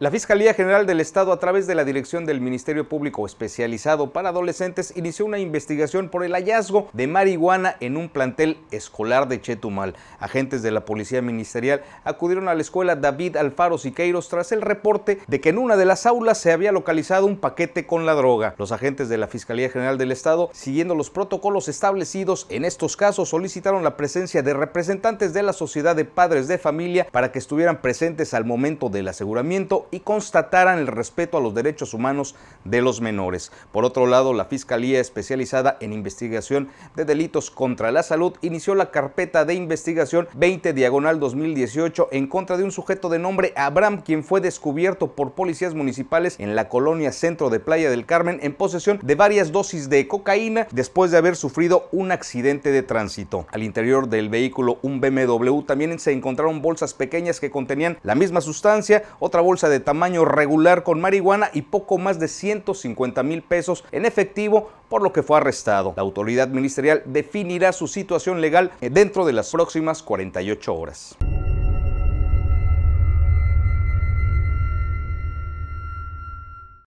La Fiscalía General del Estado, a través de la Dirección del Ministerio Público Especializado para Adolescentes, inició una investigación por el hallazgo de marihuana en un plantel escolar de Chetumal. Agentes de la Policía Ministerial acudieron a la escuela David Alfaro Siqueiros tras el reporte de que en una de las aulas se había localizado un paquete con la droga. Los agentes de la Fiscalía General del Estado, siguiendo los protocolos establecidos en estos casos, solicitaron la presencia de representantes de la sociedad de padres de familia para que estuvieran presentes al momento del aseguramiento y constataran el respeto a los derechos humanos de los menores. Por otro lado, la Fiscalía Especializada en Investigación de Delitos contra la Salud inició la carpeta de investigación 20 diagonal 2018 en contra de un sujeto de nombre Abraham, quien fue descubierto por policías municipales en la colonia centro de Playa del Carmen en posesión de varias dosis de cocaína después de haber sufrido un accidente de tránsito. Al interior del vehículo, un BMW, también se encontraron bolsas pequeñas que contenían la misma sustancia, otra bolsa de de tamaño regular con marihuana y poco más de 150 mil pesos en efectivo por lo que fue arrestado. La autoridad ministerial definirá su situación legal eh, dentro de las próximas 48 horas.